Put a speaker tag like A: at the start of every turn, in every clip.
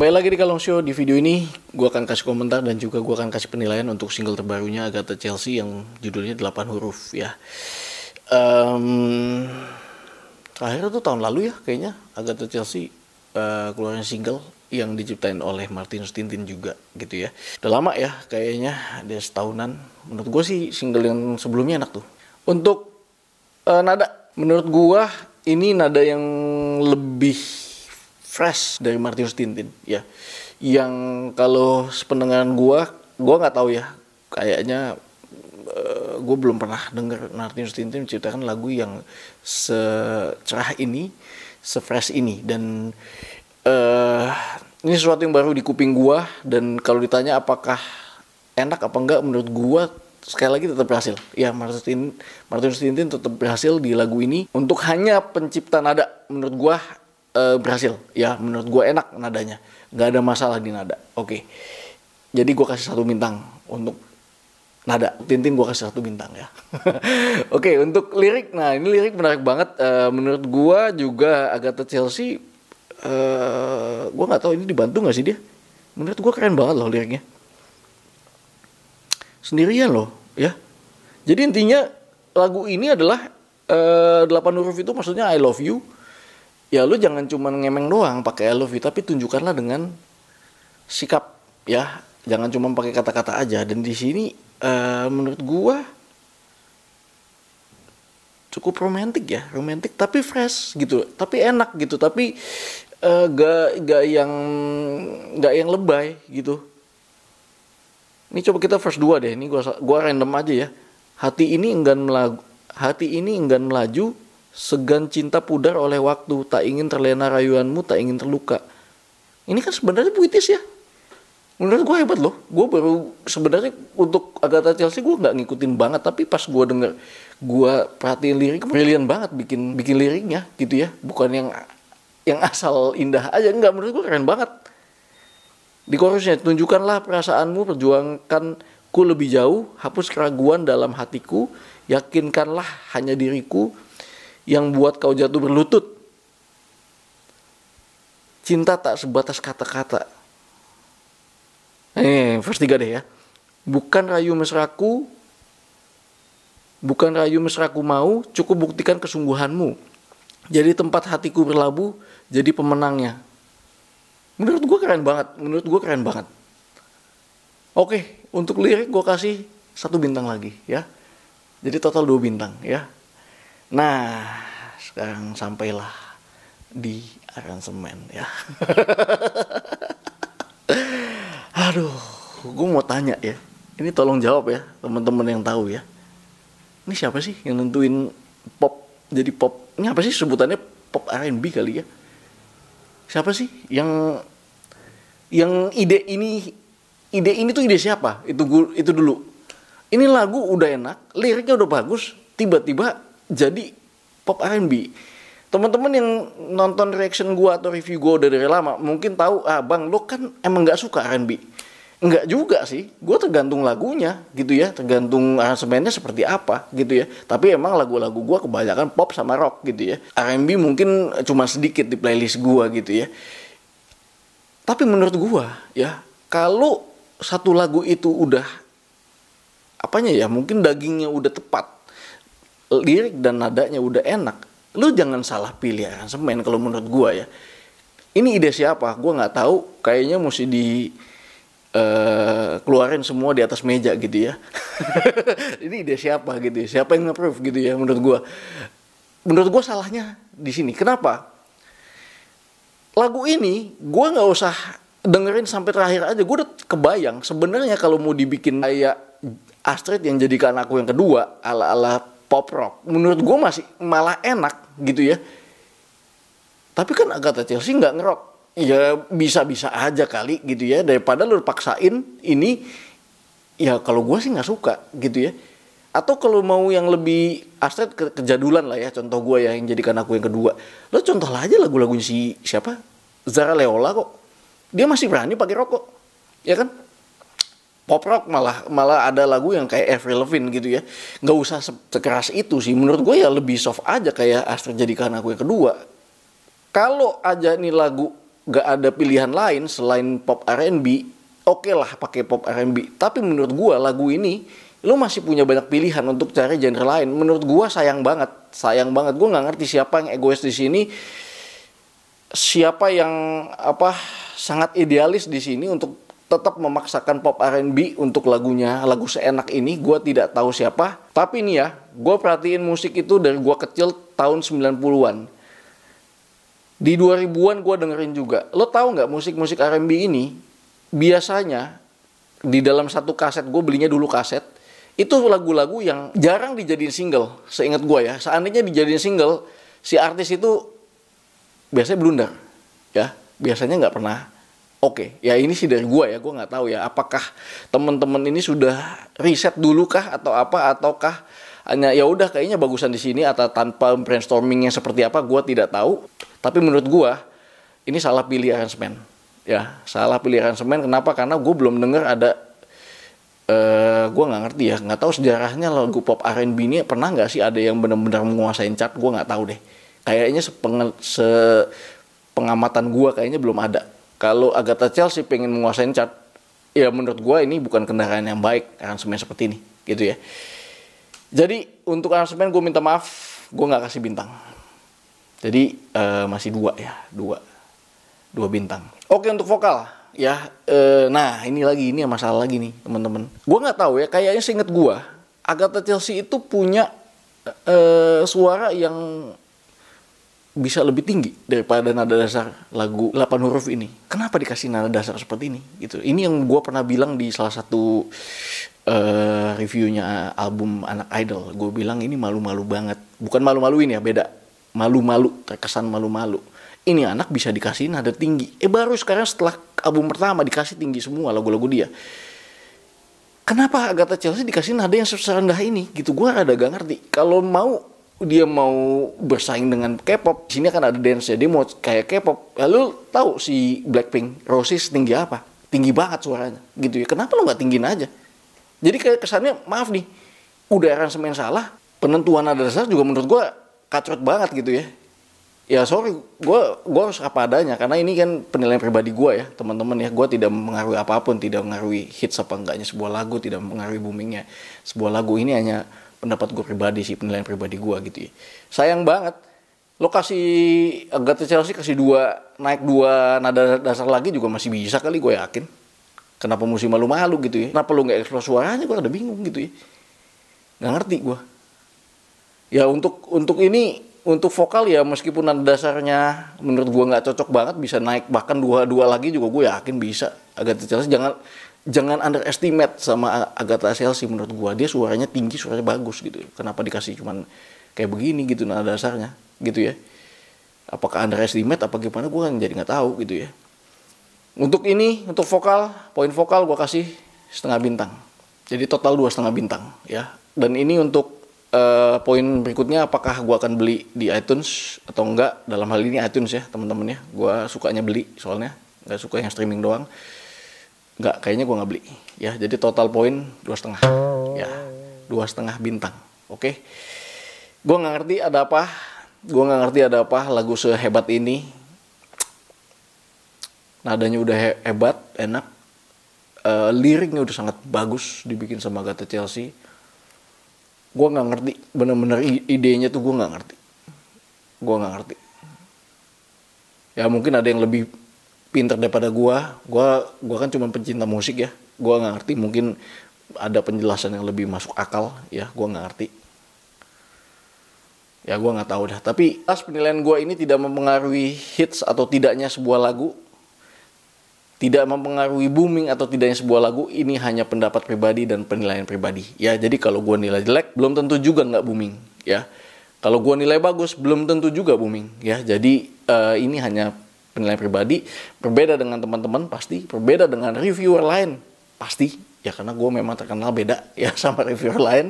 A: Kembali lagi di Kalong Show, di video ini gue akan kasih komentar dan juga gue akan kasih penilaian untuk single terbarunya Agatha Chelsea yang judulnya 8 huruf ya. Um, terakhir tuh tahun lalu ya kayaknya Agatha Chelsea uh, eh, keluarnya single yang diciptain oleh Martin Stintin juga gitu ya. Udah lama ya kayaknya ada setahunan. Menurut gue sih single yang sebelumnya enak tuh. Untuk uh, nada, menurut gue ini nada yang lebih fresh dari Martinus Tintin ya yang kalau sependengaran gua, gua nggak tahu ya kayaknya uh, eh, gue belum pernah denger Martinus Tintin menciptakan lagu yang secerah ini sefresh ini dan uh, ini sesuatu yang baru di kuping gua dan kalau ditanya apakah enak apa enggak menurut gua sekali lagi tetap berhasil. Ya Martin Martin Tintin tetap berhasil di lagu ini untuk hanya pencipta nada menurut gua uh, berhasil ya menurut gue enak nadanya nggak ada masalah di nada oke okay. jadi gue kasih satu bintang untuk nada tintin gue kasih satu bintang ya oke okay, untuk lirik nah ini lirik menarik banget uh, menurut gue juga Agatha Chelsea uh, eh, gue nggak tahu ini dibantu nggak sih dia menurut gue keren banget loh liriknya sendirian loh ya jadi intinya lagu ini adalah uh, delapan huruf itu maksudnya I love you ya lu jangan cuma ngemeng doang pakai I love you tapi tunjukkanlah dengan sikap ya jangan cuma pakai kata-kata aja dan di sini uh, menurut gua cukup romantis ya romantis tapi fresh gitu tapi enak gitu tapi uh, eh, gak gak yang gak yang lebay gitu ini coba kita verse dua deh ini gua gua random aja ya hati ini enggan melaju hati ini enggan melaju Segan cinta pudar oleh waktu, tak ingin terlena rayuanmu, tak ingin terluka. Ini kan sebenarnya puitis ya. Menurut gue hebat loh. Gue baru sebenarnya untuk Agatha Chelsea gue nggak ngikutin banget, tapi pas gue denger, gue perhatiin lirik, brilliant banget bikin bikin liriknya gitu ya. Bukan yang yang asal indah aja, nggak menurut gue keren banget. Di chorusnya tunjukkanlah perasaanmu, perjuangkan ku lebih jauh, hapus keraguan dalam hatiku, yakinkanlah hanya diriku, yang buat kau jatuh berlutut. Cinta tak sebatas kata-kata. Eh, verse tiga deh ya. Bukan rayu mesraku, bukan rayu mesraku mau, cukup buktikan kesungguhanmu. Jadi tempat hatiku berlabuh, jadi pemenangnya. Menurut gue keren banget, menurut gue keren banget. Oke, untuk lirik gue kasih satu bintang lagi ya. Jadi total dua bintang ya. Nah, sekarang sampailah di aransemen ya. Aduh, gue mau tanya ya. Ini tolong jawab ya, teman-teman yang tahu ya. Ini siapa sih yang nentuin pop jadi pop? Ini apa sih sebutannya pop R&B kali ya? Siapa sih yang yang ide ini ide ini tuh ide siapa? Itu gua, itu dulu. Ini lagu udah enak, liriknya udah bagus, tiba-tiba jadi pop R&B teman-teman yang nonton reaction gue atau review gue udah dari lama mungkin tahu ah lo kan emang nggak suka R&B nggak juga sih gue tergantung lagunya gitu ya tergantung aransemennya seperti apa gitu ya tapi emang lagu-lagu gue kebanyakan pop sama rock gitu ya R&B mungkin cuma sedikit di playlist gue gitu ya tapi menurut gue ya kalau satu lagu itu udah apanya ya mungkin dagingnya udah tepat lirik dan nadanya udah enak, lu jangan salah pilih aransemen kalau menurut gua ya. Ini ide siapa? Gua nggak tahu. Kayaknya mesti di Uh, keluarin semua di atas meja gitu ya. ini ide siapa gitu ya? Siapa yang nge gitu ya menurut gua. Menurut gua salahnya di sini. Kenapa? Lagu ini gua nggak usah dengerin sampai terakhir aja. Gua udah kebayang sebenarnya kalau mau dibikin kayak Astrid yang jadikan aku yang kedua ala-ala pop rock menurut gue masih malah enak gitu ya tapi kan Agatha Chelsea nggak ngerok ya bisa-bisa aja kali gitu ya daripada lu paksain ini ya kalau gue sih nggak suka gitu ya atau kalau mau yang lebih aset ke kejadulan lah ya contoh gue ya yang jadikan aku yang kedua lo contoh aja lagu-lagunya si siapa Zara Leola kok dia masih berani pakai rokok ya kan pop rock malah malah ada lagu yang kayak Avril Lavigne gitu ya nggak usah sekeras itu sih menurut gue ya lebih soft aja kayak Astrid jadikan aku yang kedua kalau aja nih lagu gak ada pilihan lain selain pop R&B oke okay lah pakai pop R&B tapi menurut gue lagu ini lu masih punya banyak pilihan untuk cari genre lain. Menurut gue sayang banget, sayang banget. Gue nggak ngerti siapa yang egois di sini, siapa yang apa sangat idealis di sini untuk tetap memaksakan pop R&B untuk lagunya, lagu seenak ini gue tidak tahu siapa. Tapi nih ya, gue perhatiin musik itu dari gue kecil tahun 90-an. Di 2000-an gue dengerin juga. Lo tahu nggak musik-musik R&B ini biasanya di dalam satu kaset, gue belinya dulu kaset, itu lagu-lagu yang jarang dijadiin single, seingat gue ya. Seandainya dijadiin single, si artis itu biasanya blunder, ya. Biasanya nggak pernah Oke, okay. ya ini sih dari gua ya, gua nggak tahu ya. Apakah teman-teman ini sudah riset dulu kah atau apa ataukah hanya ya udah kayaknya bagusan di sini atau tanpa brainstormingnya seperti apa Gua tidak tahu. Tapi menurut gua, ini salah pilih aransemen, ya salah pilih aransemen. Kenapa? Karena gua belum dengar ada Uh, eh, gue nggak ngerti ya nggak tahu sejarahnya lagu pop R&B ini pernah nggak sih ada yang benar-benar menguasain chart Gua nggak tahu deh kayaknya sepengamatan gua kayaknya belum ada kalau Agatha Chelsea pengen menguasai cat ya menurut gue ini bukan kendaraan yang baik aransemen seperti ini gitu ya jadi untuk aransemen gue minta maaf gue nggak kasih bintang jadi uh, masih dua ya dua dua bintang oke untuk vokal ya uh, nah ini lagi ini masalah lagi nih teman-teman gue nggak tahu ya kayaknya seinget gue Agatha Chelsea itu punya uh, suara yang bisa lebih tinggi daripada nada dasar lagu 8 huruf ini. Kenapa dikasih nada dasar seperti ini? Gitu. Ini yang gue pernah bilang di salah satu uh, reviewnya album Anak Idol. Gue bilang ini malu-malu banget. Bukan malu-maluin ya, beda. Malu-malu, terkesan malu-malu. Ini anak bisa dikasih nada tinggi. Eh baru sekarang setelah album pertama dikasih tinggi semua lagu-lagu dia. Kenapa Agatha Chelsea dikasih nada yang serendah ini? Gitu gue ada gak ngerti. Kalau mau dia mau bersaing dengan K-pop, di sini kan ada dance ya. Dia mau kayak K-pop. Lalu ya, tahu si Blackpink, Rosie tinggi apa? Tinggi banget suaranya, gitu ya. Kenapa lo nggak tinggiin aja? Jadi kayak kesannya, maaf nih, udah aransemen salah, penentuan ada dasar juga menurut gue kacrut banget gitu ya. Ya sorry, gue gua harus apa adanya karena ini kan penilaian pribadi gue ya teman-teman ya. Gue tidak mengaruhi apapun, tidak mengaruhi hits apa enggaknya sebuah lagu, tidak mengaruhi boomingnya sebuah lagu. Ini hanya pendapat gue pribadi sih penilaian pribadi gue gitu ya sayang banget lo kasih Agatha Chelsea kasih dua naik dua nada dasar lagi juga masih bisa kali gue yakin kenapa musim malu-malu gitu ya kenapa lo nggak eksplor suaranya gue ada bingung gitu ya nggak ngerti gue ya untuk untuk ini untuk vokal ya meskipun nada dasarnya menurut gue nggak cocok banget bisa naik bahkan dua dua lagi juga gue yakin bisa Agatha Chelsea jangan jangan underestimate sama Agatha Chelsea menurut gua dia suaranya tinggi suaranya bagus gitu kenapa dikasih cuman kayak begini gitu nah dasarnya gitu ya apakah underestimate apa gimana gua kan jadi nggak tahu gitu ya untuk ini untuk vokal poin vokal gua kasih setengah bintang jadi total dua setengah bintang ya dan ini untuk uh, poin berikutnya apakah gua akan beli di iTunes atau enggak dalam hal ini iTunes ya teman-teman ya gua sukanya beli soalnya nggak suka yang streaming doang nggak kayaknya gue nggak beli ya jadi total poin dua setengah ya dua setengah bintang oke okay? gue nggak ngerti ada apa gue nggak ngerti ada apa lagu sehebat ini nadanya udah he hebat enak uh, liriknya udah sangat bagus dibikin sama Gata Chelsea gue nggak ngerti bener-bener idenya tuh gue nggak ngerti gue nggak ngerti ya mungkin ada yang lebih pinter daripada gua gua gua kan cuma pencinta musik ya gua nggak ngerti mungkin ada penjelasan yang lebih masuk akal ya gua nggak ngerti ya gua nggak tahu dah tapi as penilaian gua ini tidak mempengaruhi hits atau tidaknya sebuah lagu tidak mempengaruhi booming atau tidaknya sebuah lagu ini hanya pendapat pribadi dan penilaian pribadi ya jadi kalau gua nilai jelek belum tentu juga nggak booming ya kalau gua nilai bagus belum tentu juga booming ya jadi uh, ini hanya penilaian pribadi berbeda dengan teman-teman pasti berbeda dengan reviewer lain pasti ya karena gue memang terkenal beda ya sama reviewer lain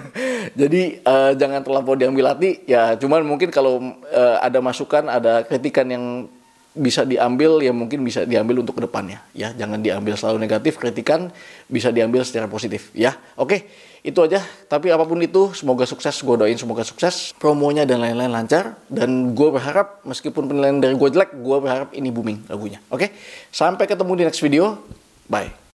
A: jadi uh, jangan terlampau diambil hati ya cuman mungkin kalau uh, ada masukan ada kritikan yang bisa diambil yang mungkin bisa diambil untuk kedepannya ya jangan diambil selalu negatif kritikan bisa diambil secara positif ya oke itu aja tapi apapun itu semoga sukses gue doain semoga sukses promonya dan lain-lain lancar dan gue berharap meskipun penilaian dari gue jelek gue berharap ini booming lagunya oke sampai ketemu di next video bye